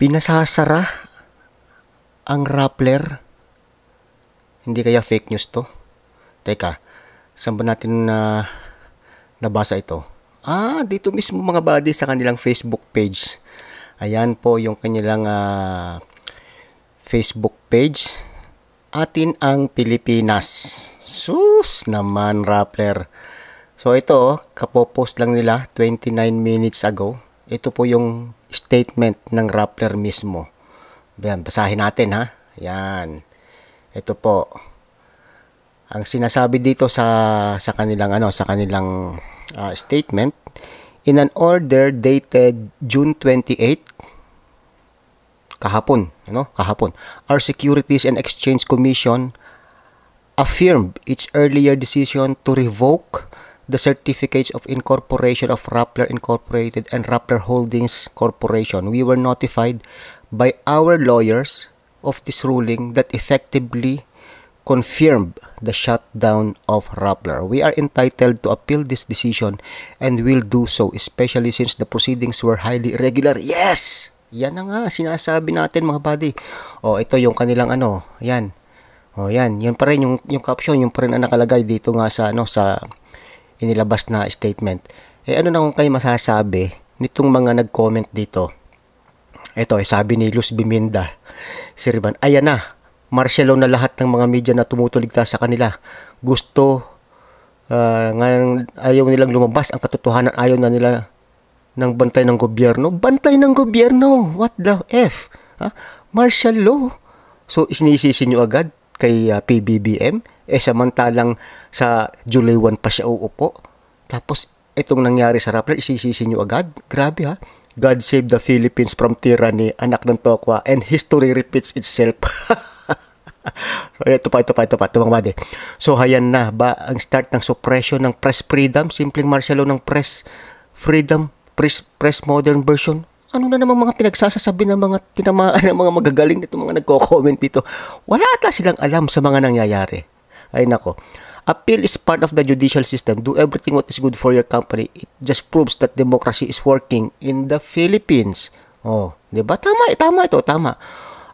Pinasasara ang Rappler. Hindi kaya fake news to? Teka, saan ba natin na nabasa ito? Ah, dito mismo mga buddy sa kanilang Facebook page. Ayan po yung kanilang uh, Facebook page. Atin ang Pilipinas. Sus naman, Rappler. So ito, kapopost lang nila 29 minutes ago. Ito po yung statement ng Rappler mismo. Yan, basahin natin ha. Yan. Ito po. Ang sinasabi dito sa sa kanilang ano, sa kanilang uh, statement in an order dated June 28 kahapon, ano? Kahapon. Our Securities and Exchange Commission affirmed its earlier decision to revoke the certificates of incorporation of Rappler Incorporated and Rappler Holdings Corporation, we were notified by our lawyers of this ruling that effectively confirmed the shutdown of Rappler. We are entitled to appeal this decision and will do so, especially since the proceedings were highly irregular. Yes! Yan na nga, sinasabi natin mga buddy. O, oh, ito yung kanilang ano, yan. O, oh, yan. Yan pa rin yung, yung caption, yung pa rin ang nakalagay dito nga sa, ano, sa inilabas na statement. Eh ano na kung kayo masasabi nitong mga nag-comment dito? Ito, eh, sabi ni Luz Biminda, si Riban, ayan na, martialaw na lahat ng mga media na tumutuligtas sa kanila. Gusto, uh, ah, ngayon, ayaw nilang lumabas ang katotohanan, ayaw na nila ng bantay ng gobyerno. Bantay ng gobyerno! What the F? Ha? Ah, Martial law? So, isinisisi nyo agad kay uh, ah, PBBM? Eh samantalang sa July 1 pa siya uupo. Tapos itong nangyari sa Rappler, isisisi nyo agad. Grabe ha. God save the Philippines from tyranny, anak ng Tokwa, and history repeats itself. ito pa, ito pa, ito pa, tumangwad eh. So, hayan na ba ang start ng suppression ng press freedom? Simpleng martial law ng press freedom, press, press modern version? Ano na naman mga pinagsasasabi ng mga tinamaan ng mga magagaling nito, mga nagko-comment dito? Wala ata silang alam sa mga nangyayari. Ay nako. Appeal is part of the judicial system. Do everything what is good for your company. It just proves that democracy is working in the Philippines. Oh, 'di ba? Tama, tama ito, tama.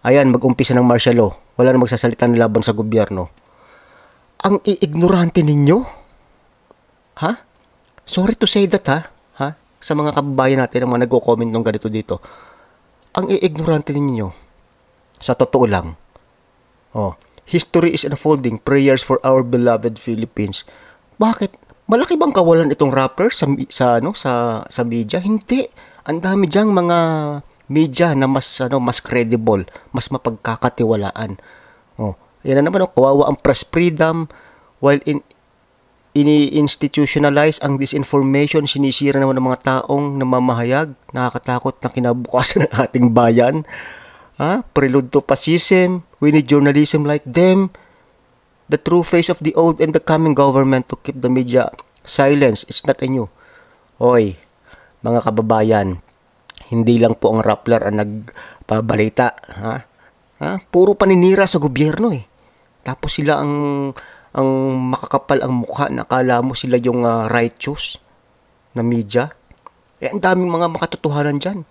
Ayan, mag-umpisa ng martial law. Wala na magsasalita ng laban sa gobyerno. Ang iignorante ninyo? Ha? Sorry to say that, ha? Ha? Sa mga kababayan natin ang mga nagko-comment ng ganito dito. Ang iignorante ninyo, sa totoo lang, oh, History is unfolding. Prayers for our beloved Philippines. Bakit? Malaki bang kawalan itong rappers sa sa ano sa sa media? Hindi. Ang dami diyang mga media na mas ano mas credible, mas mapagkakatiwalaan. Oh, yan na naman oh, kawawa ang press freedom while in ini-institutionalize ang disinformation, sinisira naman ng mga taong namamahayag, nakakatakot na kinabukasan ng ating bayan. Ah, Prelude to fascism. We need journalism like them. The true face of the old and the coming government to keep the media silence. It's not a new. Oy, mga kababayan, hindi lang po ang Rappler ang nagpabalita. Ha? Ha? Puro paninira sa gobyerno eh. Tapos sila ang ang makakapal ang mukha na akala mo sila yung uh, righteous na media. Eh, ang daming mga makatotohanan dyan.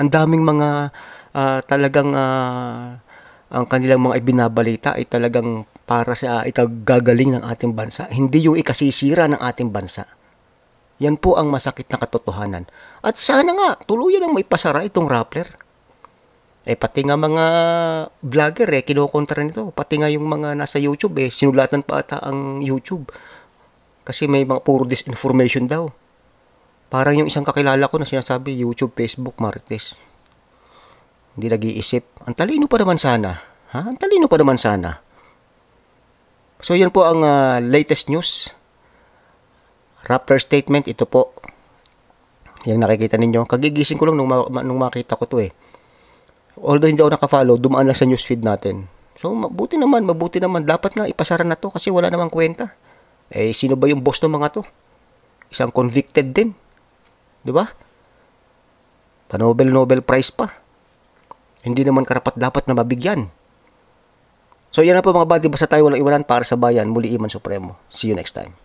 Ang daming mga uh, talagang uh, ang kanilang mga ibinabalita ay talagang para sa ah, ikagagaling ng ating bansa, hindi yung ikasisira ng ating bansa. Yan po ang masakit na katotohanan. At sana nga, tuluyan ang may pasara itong Rappler. Eh, pati nga mga vlogger eh, kinukontra nito. Pati nga yung mga nasa YouTube eh, sinulatan pa ata ang YouTube. Kasi may mga puro disinformation daw. Parang yung isang kakilala ko na sinasabi, YouTube, Facebook, Martes. Hindi nag-iisip. Ang talino pa naman sana. Ha? Ang talino pa naman sana. So, yun po ang uh, latest news. Rappler statement, ito po. Yung nakikita ninyo. Kagigising ko lang nung, ma- nung makita ko to eh. Although hindi ako nakafollow, dumaan lang sa news feed natin. So, mabuti naman, mabuti naman. Dapat nga ipasara na to kasi wala namang kwenta. Eh, sino ba yung boss ng mga to? Isang convicted din. Di ba? Pa Nobel Nobel Prize pa hindi naman karapat-dapat na mabigyan. So yan na po mga bad, basta tayo walang iwanan para sa bayan, muli Iman Supremo. See you next time.